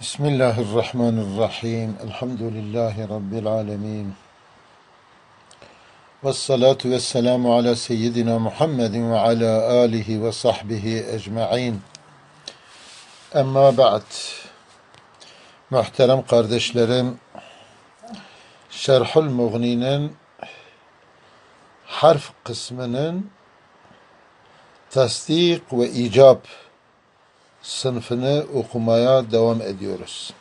Bismillahirrahmanirrahim. Elhamdülillahi Rabbil alemin. Vessalatu vesselamu ala seyyidina Muhammedin ve ala alihi ve sahbihi ecma'in. Ama ba'd. Muhterem kardeşlerim, Şerhul Mughni'nin harf kısmının tasdik ve icab sınıfını okumaya devam ediyoruz.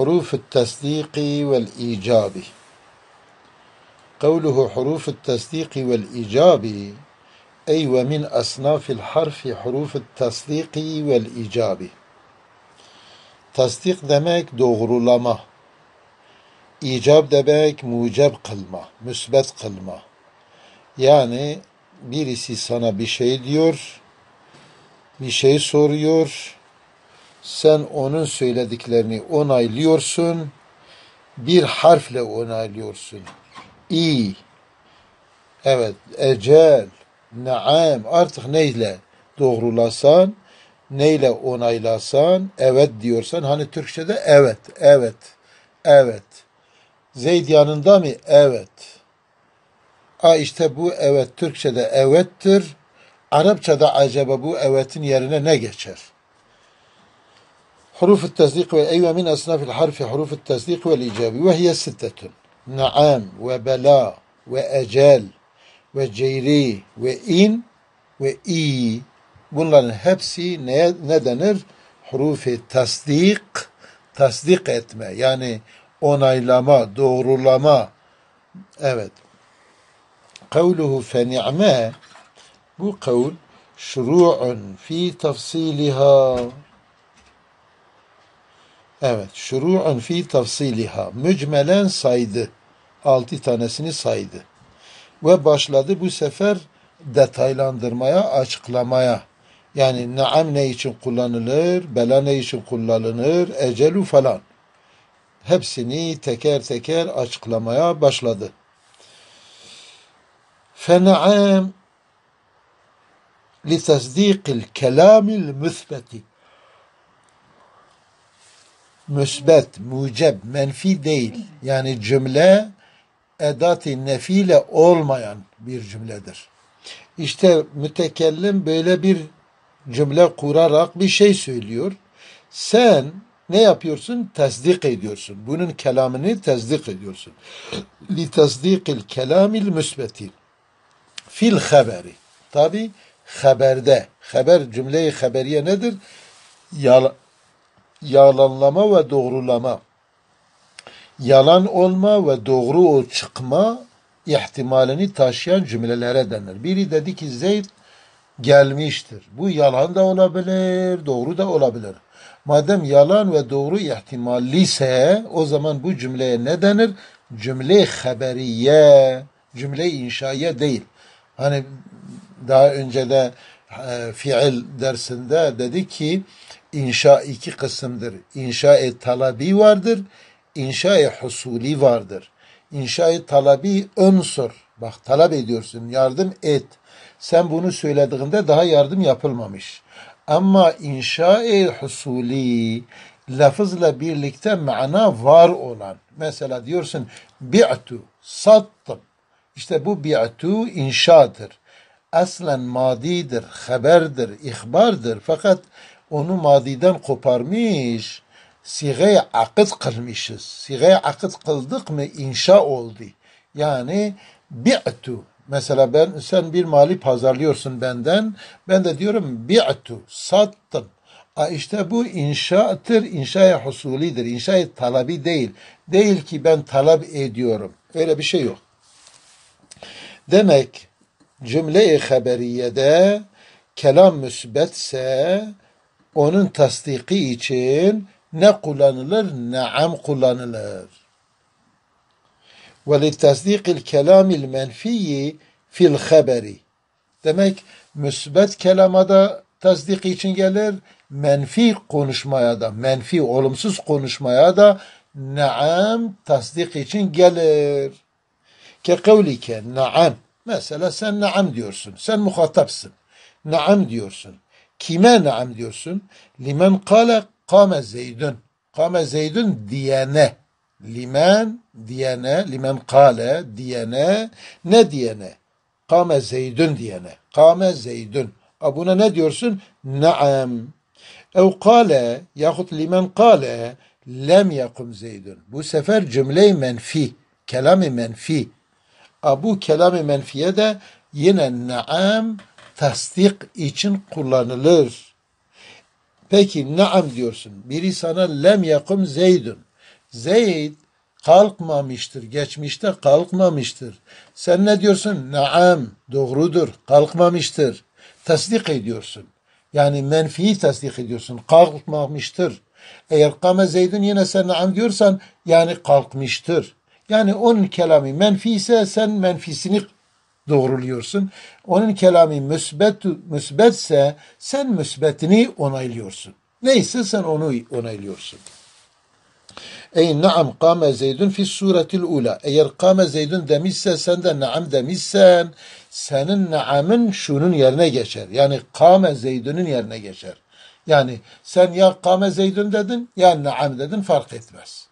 حروف التصديق والإيجاب قوله حروف التصديق والإيجاب أي ومن أصناف الحرف حروف التصديق والإيجاب تصديق دمك دغرلما إيجاب دمك موجب قلما مثبت قلما يعني بيرسي sana bir şey bir şey soruyor. Sen onun söylediklerini onaylıyorsun. Bir harfle onaylıyorsun. İ. Evet. Ecel. Naam. Artık neyle doğrulasan, neyle onaylasan, evet diyorsan. Hani Türkçe'de evet, evet, evet. Zeyd yanında mı? Evet. A işte bu evet Türkçe'de evettir. Arapçada acaba bu evetin yerine ne geçer? Huruf-ı ve eyve min esnafil harfi huruf-ı ve vel icabi ve hiye sittetun. Naam ve bela ve ecel ve ceyri ve in ve i. Bunların hepsi ne, ne denir? Huruf-i tasdik, tasdik etme. Yani onaylama, doğrulama. Evet. Kavluhu fe ni'me bu kavl şuru'un fi tafsiliha Evet, şuru'un fi tafsiliha mücmelen saydı. Altı tanesini saydı. Ve başladı bu sefer detaylandırmaya, açıklamaya. Yani naam ne için kullanılır, bela ne için kullanılır, ecelu falan. Hepsini teker teker açıklamaya başladı. Fenaam لِتَصْد۪يقِ الْكَلَامِ الْمُثْبَتِ Müsbet, muceb, menfi değil. Yani cümle edat-i nefiyle olmayan bir cümledir. İşte mütekellim böyle bir cümle kurarak bir şey söylüyor. Sen ne yapıyorsun? Tesdik ediyorsun. Bunun kelamını tesdik ediyorsun. Li tesdikil kelamil müsbeti fil haberi. Tabi haberde, haber cümleyi haberiye nedir? Yal, yalanlama ve doğrulama. Yalan olma ve doğru o çıkma ihtimalini taşıyan cümlelere denir. Biri dedi ki Zeyd gelmiştir. Bu yalan da olabilir, doğru da olabilir. Madem yalan ve doğru ihtimalli ise, o zaman bu cümleye ne denir? Cümle haberiye, cümle inşaya değil. Hani daha önce de e, fiil dersinde dedi ki inşa iki kısımdır. İnşa-i talabi vardır, inşa-i husuli vardır. İnşa-i talabi önsür. Bak talep ediyorsun, yardım et. Sen bunu söylediğinde daha yardım yapılmamış. Ama inşa-i husuli lafızla birlikte mana var olan. Mesela diyorsun bi'tu sattım. İşte bu bi'tu inşadır aslen madidir, haberdir, ihbardır. Fakat onu madiden koparmış, sigeye akıt kılmışız. Sigeye akıt kıldık mı inşa oldu. Yani bi'tu. Mesela ben sen bir mali pazarlıyorsun benden. Ben de diyorum bi'tu sattım. A işte bu inşaattır, inşaya husulidir, inşaya talabi değil. Değil ki ben talep ediyorum. Öyle bir şey yok. Demek cümle-i haberiyede kelam müsbetse onun tasdiki için ne kullanılır? Naam kullanılır. Ve litasdikil kelamil menfiyi fil haberi. Demek müsbet kelama da tasdiki için gelir, menfi konuşmaya da, menfi olumsuz konuşmaya da naam tasdik için gelir. Ke kavlike naam Mesela sen naam diyorsun. Sen muhatapsın. Naam diyorsun. Kime naam diyorsun? Limen kale kame zeydün. Kame zeydün diyene. Limen diyene. Limen kale diyene. Ne diyene? Kame zeydün diyene. Kame zeydün. A buna ne diyorsun? Naam. Ev kale yahut limen kale lem yakum zeydün. Bu sefer cümle-i menfi, kelam-i menfi Ha, bu kelam menfiye de yine naam tasdik için kullanılır. Peki naam diyorsun. Biri sana lem yakum zeydun. Zeyd kalkmamıştır. Geçmişte kalkmamıştır. Sen ne diyorsun? Naam doğrudur. Kalkmamıştır. Tasdik ediyorsun. Yani menfiyi tasdik ediyorsun. Kalkmamıştır. Eğer kame zeydun yine sen naam diyorsan yani kalkmıştır. Yani onun kelami menfi ise sen menfisini doğruluyorsun. Onun kelami müsbet, müsbetse sen müsbetini onaylıyorsun. Neyse sen onu onaylıyorsun. Ey naam kâme zeydun fi suretil ula. Eğer kâme zeydun demişse sen de naam demişsen senin naamın şunun yerine geçer. Yani kâme zeydunun yerine geçer. Yani sen ya kâme zeydun dedin ya naam dedin fark etmez.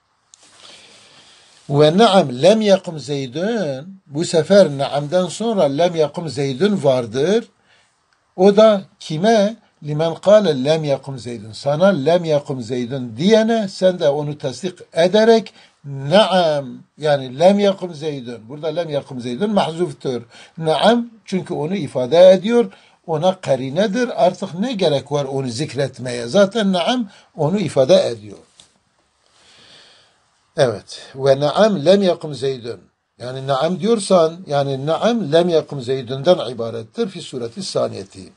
Ve naam lem yakum zeydün. Bu sefer naamden sonra lem yakum zeydün vardır. O da kime? Limen kâle lem yakum zeydün. Sana lem yakum zeydün diyene sen de onu tasdik ederek naam yani lem yakum zeydün. Burada lem yakum zeydün mahzuftur. Naam çünkü onu ifade ediyor. Ona karinedir. Artık ne gerek var onu zikretmeye? Zaten naam onu ifade ediyor. Evet. Ve naam lem yakum zeydün. Yani naam diyorsan yani naam lem yakum zeydünden ibarettir fi sureti saniyeti.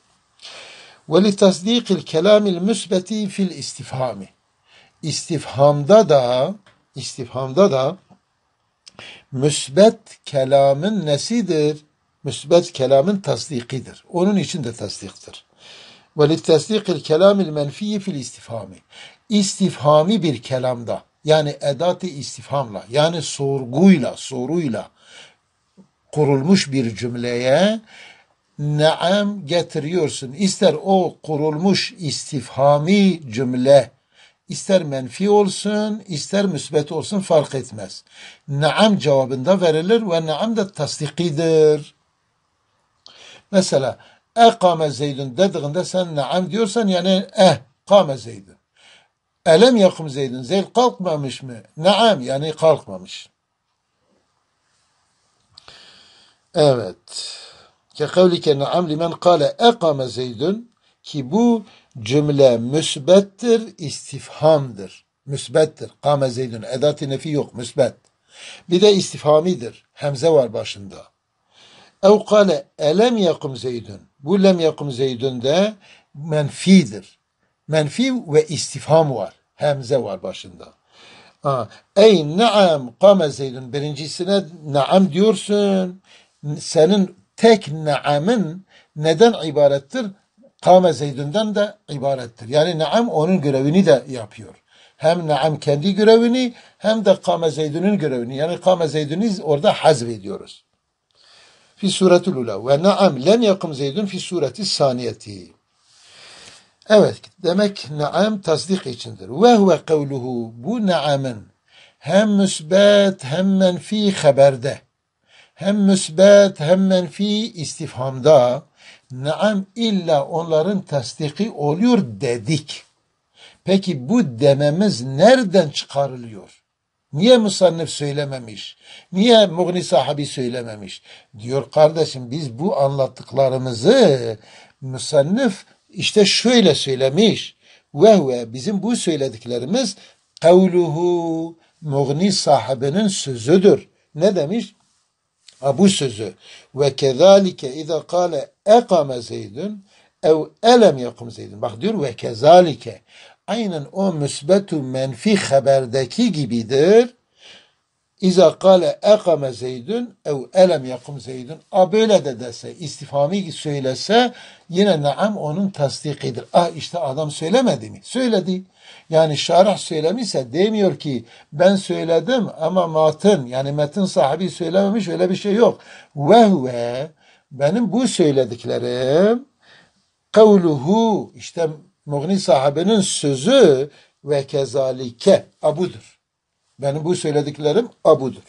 Ve li tasdikil kelamil müsbeti fil istifhami. İstifhamda da istifhamda da müsbet kelamın nesidir? Müsbet kelamın tasdikidir. Onun için de tasdiktir. Ve li tasdikil kelamil menfiyi fil istifhami. İstifhami bir kelamda yani edat-ı istifhamla yani sorguyla, soruyla kurulmuş bir cümleye naam getiriyorsun. İster o kurulmuş istifhami cümle ister menfi olsun, ister müsbet olsun fark etmez. Naam cevabında verilir ve naam da tasdikidir. Mesela ekame zeydun dediğinde sen naam diyorsan yani "E" eh, kame zeydun. Elem yakum zeydin. Zeyd kalkmamış mı? Naam yani kalkmamış. Evet. Ke Kekavlike naam limen kale ekame zeydün ki bu cümle müsbettir, istifhamdır. Müsbettir. Kame zeydün. Edat-ı nefi yok. Müsbet. Bir de istifamidir. Hemze var başında. Ev kale elem yakum zeydün. Bu lem yakum zeydün de menfidir menfi ve istifham var. Hemze var başında. Ha. Ey naam kame zeydun. Birincisine naam diyorsun. Senin tek naamın neden ibarettir? Kame zeydünden de ibarettir. Yani naam onun görevini de yapıyor. Hem naam kendi görevini hem de kame zeydünün görevini. Yani kame zeydünü orada hazvediyoruz. Fi suretul ula ve naam lem yakum zeydun fi sureti saniyeti. Evet demek naam tasdik içindir. Ve huve kavluhu bu naamın hem müsbet hem menfi haberde hem müsbet hem menfi istifhamda naam illa onların tasdiki oluyor dedik. Peki bu dememiz nereden çıkarılıyor? Niye musannif söylememiş? Niye Mughni sahibi söylememiş? Diyor kardeşim biz bu anlattıklarımızı müsannif işte şöyle söylemiş. Vehve bizim bu söylediklerimiz kavluhu muğni sahibinin sözüdür. Ne demiş? Ha, bu sözü. Ve kezalike iza kale ekame zeydün ev elem yakum zeydün. Bak diyor ve kezalike. Aynen o müsbetu menfi haberdeki gibidir. İza kale ekame zeydün ev elem yakum zeydün. A böyle de dese, istifami söylese yine naam onun tasdikidir. Ah işte adam söylemedi mi? Söyledi. Yani şarah söylemişse demiyor ki ben söyledim ama matın yani metin sahibi söylememiş öyle bir şey yok. Ve huve benim bu söylediklerim kavluhu işte Mughni sahabenin sözü ve kezalike abudur. Benim bu söylediklerim abudur.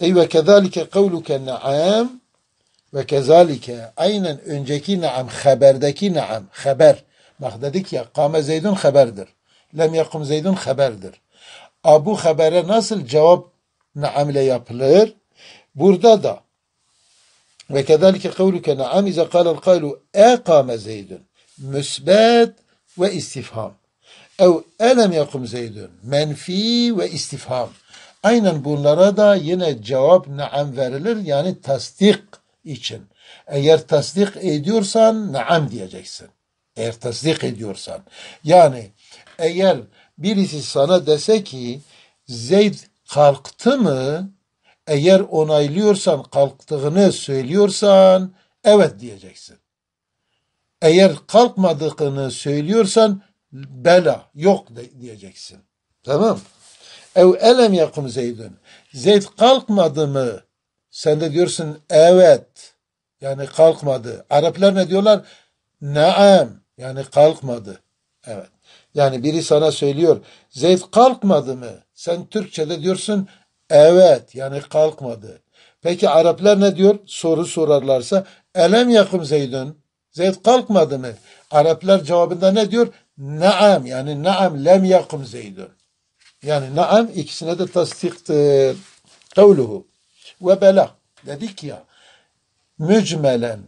Ey ve kezalike kavluke naam ve kezalike aynen önceki naam haberdeki naam haber. Bak dedik ya kame zeydun haberdir. Lem yakum zeydun haberdir. Abu habere nasıl cevap naam ile yapılır? Burada da ve kezalike kavluke naam ize kalel kaylu e kame zeydun. Müsbet ve istifham. Ev elem yakum zeydun. Menfi ve istifham. Aynen bunlara da yine cevap naam verilir. Yani tasdik için. Eğer tasdik ediyorsan naam diyeceksin. Eğer tasdik ediyorsan. Yani eğer birisi sana dese ki Zeyd kalktı mı? Eğer onaylıyorsan, kalktığını söylüyorsan evet diyeceksin. Eğer kalkmadığını söylüyorsan bela yok diyeceksin. Tamam. Ev elem yakum zeydun. Zeyd kalkmadı mı? Sen de diyorsun evet. Yani kalkmadı. Araplar ne diyorlar? Naam. Yani kalkmadı. Evet. Yani biri sana söylüyor. Zeyd kalkmadı mı? Sen Türkçe'de diyorsun evet. Yani kalkmadı. Peki Araplar ne diyor? Soru sorarlarsa elem yakum zeydun. Zeyd kalkmadı mı? Araplar cevabında ne diyor? Naam yani naam lem yakım zeydun. Yani naam ikisine de tasdiktir. Kavluhu ve bela dedik ya mücmelen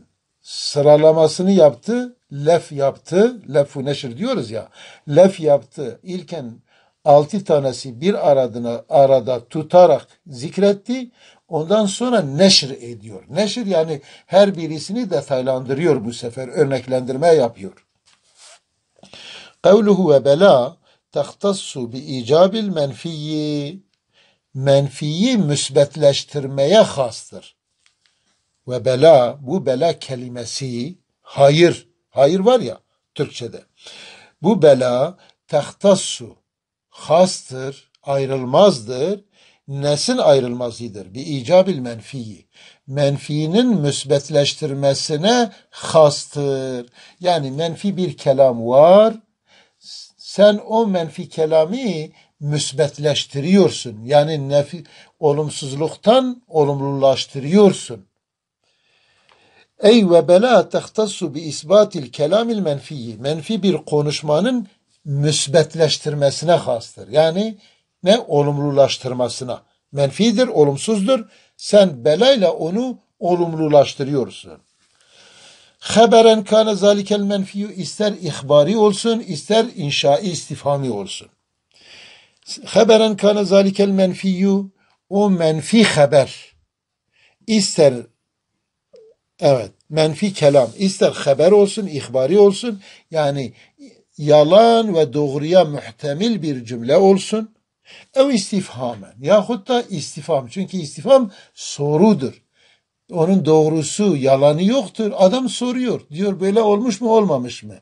sıralamasını yaptı. Lef yaptı. Lefu neşir diyoruz ya. Lef yaptı. İlken altı tanesi bir aradına, arada tutarak zikretti. Ondan sonra neşir ediyor. Neşir yani her birisini detaylandırıyor bu sefer. Örneklendirme yapıyor. Kavluhu ve bela tahtassu bi icabil menfiyi menfiyi müsbetleştirmeye hastır. Ve bela bu bela kelimesi hayır hayır var ya Türkçe'de. Bu bela tahtassu hastır ayrılmazdır nesin ayrılmazıdır. Bir icabil menfiyi. Menfinin müsbetleştirmesine hastır. Yani menfi bir kelam var sen o menfi kelami müsbetleştiriyorsun. Yani nefi, olumsuzluktan olumlulaştırıyorsun. Ey ve bela tehtassu bi isbatil kelamil menfiyi. Menfi bir konuşmanın müsbetleştirmesine hastır. Yani ne olumlulaştırmasına. Menfidir, olumsuzdur. Sen belayla onu olumlulaştırıyorsun. Haberen kana zalikel menfiyu ister ihbari olsun ister inşai istifhami olsun. Haberen kana zalikel menfiyu o menfi haber ister evet menfi kelam ister haber olsun ihbari olsun yani yalan ve doğruya muhtemil bir cümle olsun ev istifhamen yahut da istifam çünkü istifam sorudur onun doğrusu, yalanı yoktur. Adam soruyor. Diyor böyle olmuş mu olmamış mı?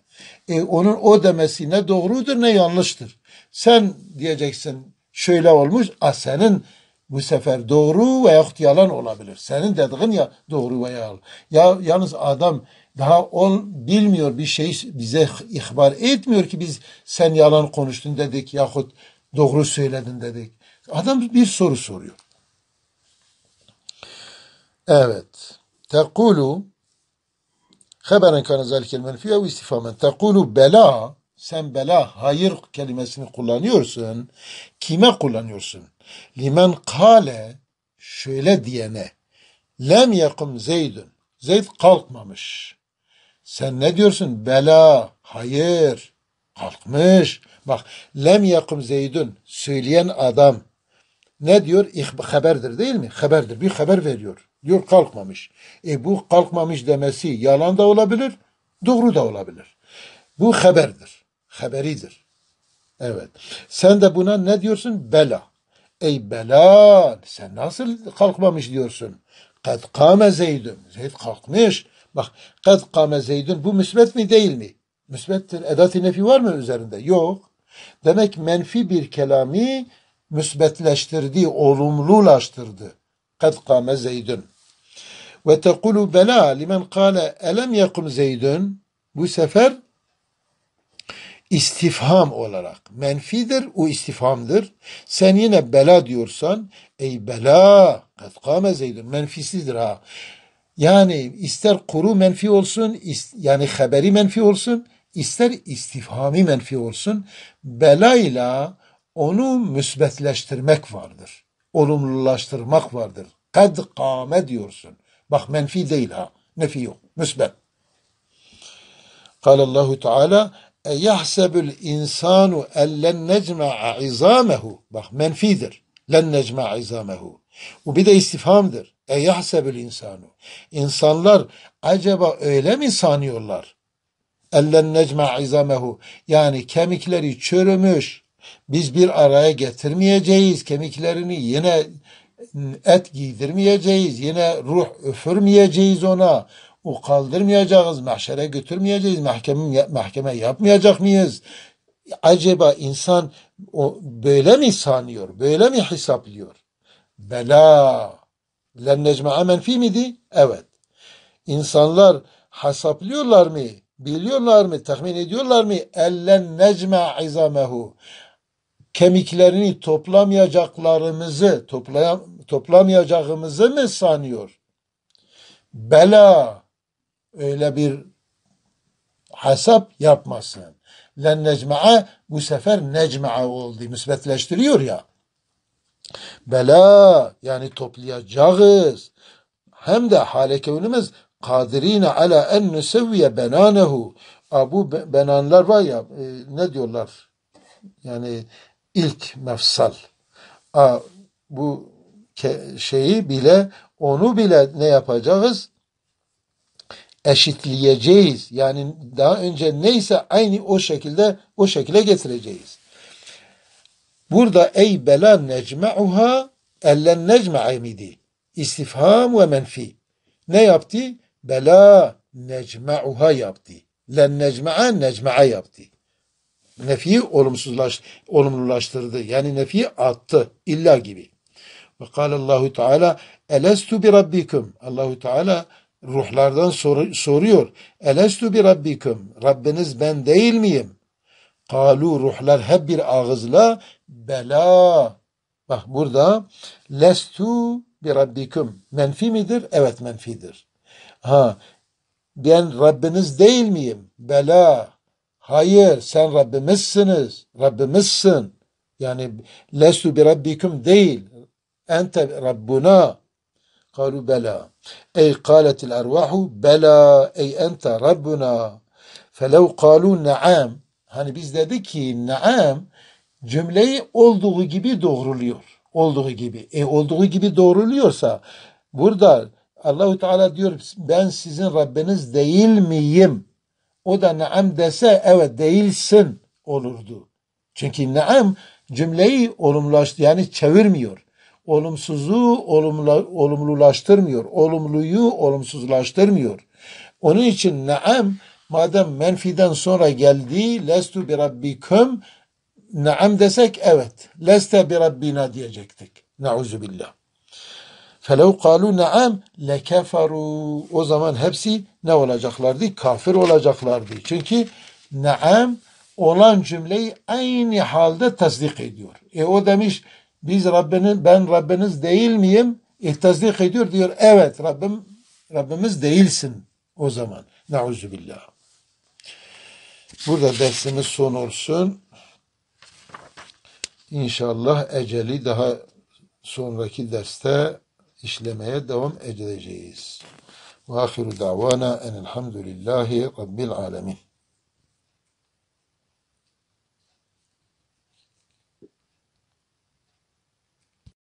E, onun o demesi ne doğrudur ne yanlıştır. Sen diyeceksin şöyle olmuş. A, senin bu sefer doğru veyahut yalan olabilir. Senin dediğin ya doğru veya yalan. Ya, yalnız adam daha ol bilmiyor bir şey bize ihbar etmiyor ki biz sen yalan konuştun dedik yahut doğru söyledin dedik. Adam bir soru soruyor. Evet. Tekulu haberen kana zelikel menfi ve istifamen. Tekulu bela sen bela hayır kelimesini kullanıyorsun. Kime kullanıyorsun? Limen kale şöyle diyene lem yakum zeydun. Zeyd kalkmamış. Sen ne diyorsun? Bela, hayır, kalkmış. Bak, lem yakum zeydun, söyleyen adam ne diyor? Haberdir değil mi? Haberdir. Bir haber veriyor. Diyor kalkmamış. E bu kalkmamış demesi yalan da olabilir, doğru da olabilir. Bu haberdir. Haberidir. Evet. Sen de buna ne diyorsun? Bela. Ey bela sen nasıl kalkmamış diyorsun. Kad kame zeydün. Zeyd kalkmış. Bak kad kame zeydün bu müsbet mi değil mi? Müsbettir. Edat-i nefi var mı üzerinde? Yok. Demek menfi bir kelami müsbetleştirdi, olumlulaştırdı. Kad kâme zeydün. Ve tekulu bela limen kâle elem yakum zeydün. Bu sefer istifham olarak menfidir, o istifhamdır. Sen yine bela diyorsan, ey bela, kad kâme zeydün, menfisidir ha. Yani ister kuru menfi olsun, yani haberi menfi olsun, ister istifhami menfi olsun, belayla onu müsbetleştirmek vardır. Olumlulaştırmak vardır. Kad kâme diyorsun. Bak menfi değil ha. Nefi yok. Müsbet. Kâle Allahu Teala yahsebul insanu ellen necma'a izamehu. Bak menfidir. Len necma'a izamehu. Bu bir de istifhamdır. E yahsebul insanu. İnsanlar acaba öyle mi sanıyorlar? Ellen necma'a izamehu. Yani kemikleri çürümüş, biz bir araya getirmeyeceğiz. Kemiklerini yine et giydirmeyeceğiz. Yine ruh öfürmeyeceğiz ona. O kaldırmayacağız. Mahşere götürmeyeceğiz. Mahkeme, mahkeme yapmayacak mıyız? Acaba insan o böyle mi sanıyor? Böyle mi hesaplıyor? Bela. Len necme'e menfi miydi? Evet. insanlar hesaplıyorlar mı? Biliyorlar mı? Tahmin ediyorlar mı? Ellen necme izamehu kemiklerini toplamayacaklarımızı toplayam toplamayacağımızı mı sanıyor? Bela öyle bir hesap yapmasın. Len necma'a bu sefer necma'a oldu. Müsbetleştiriyor ya. Bela yani toplayacağız. Hem de hale kevnimiz kadirine ala en nusevviye benanehu. Bu benanlar var ya e, ne diyorlar? Yani ilk mefsal. A, bu şeyi bile onu bile ne yapacağız? Eşitleyeceğiz. Yani daha önce neyse aynı o şekilde o şekilde getireceğiz. Burada ey bela necme'uha ellen necme aymidi. İstifham ve menfi. Ne yaptı? Bela necme'uha yaptı. Len necme'a necme'a yaptı nefiyi olumsuzlaş, olumlulaştırdı. Yani nefiyi attı. illa gibi. Ve Allahu Teala elestu bi rabbikum. Allahu Teala ruhlardan sor, soruyor. Elestu bi rabbikum. Rabbiniz ben değil miyim? Kalu ruhlar hep bir ağızla bela. Bak burada lestu bi rabbikum. Menfi midir? Evet menfidir. Ha ben Rabbiniz değil miyim? Bela. Hayır sen Rabbimizsiniz. Rabbimizsin. Yani lestu bir rabbiküm değil. Ente rabbuna. Kalu bela. Ey kâletil ervahu bela. Ey ente rabbuna. Felev kalu naam. Hani biz dedik ki naam cümleyi olduğu gibi doğruluyor. Olduğu gibi. E olduğu gibi doğruluyorsa burada Allahu Teala diyor ben sizin Rabbiniz değil miyim? o da naam dese evet değilsin olurdu. Çünkü naam cümleyi olumlaştı yani çevirmiyor. Olumsuzu olumla, olumlulaştırmıyor. Olumluyu olumsuzlaştırmıyor. Onun için naam madem menfiden sonra geldi lestu bir rabbiküm naam desek evet leste bir rabbina diyecektik. Nauzu billah. Felev kalu naam lekeferu. O zaman hepsi ne olacaklardı? Kafir olacaklardı. Çünkü naam olan cümleyi aynı halde tasdik ediyor. E o demiş biz Rabbinin ben Rabbiniz değil miyim? E tasdik ediyor diyor evet Rabbim Rabbimiz değilsin o zaman. Nauzu billah. Burada dersimiz son olsun. İnşallah eceli daha sonraki derste işlemeye devam edeceğiz. Ve ahiru davana en elhamdülillahi rabbil alemin.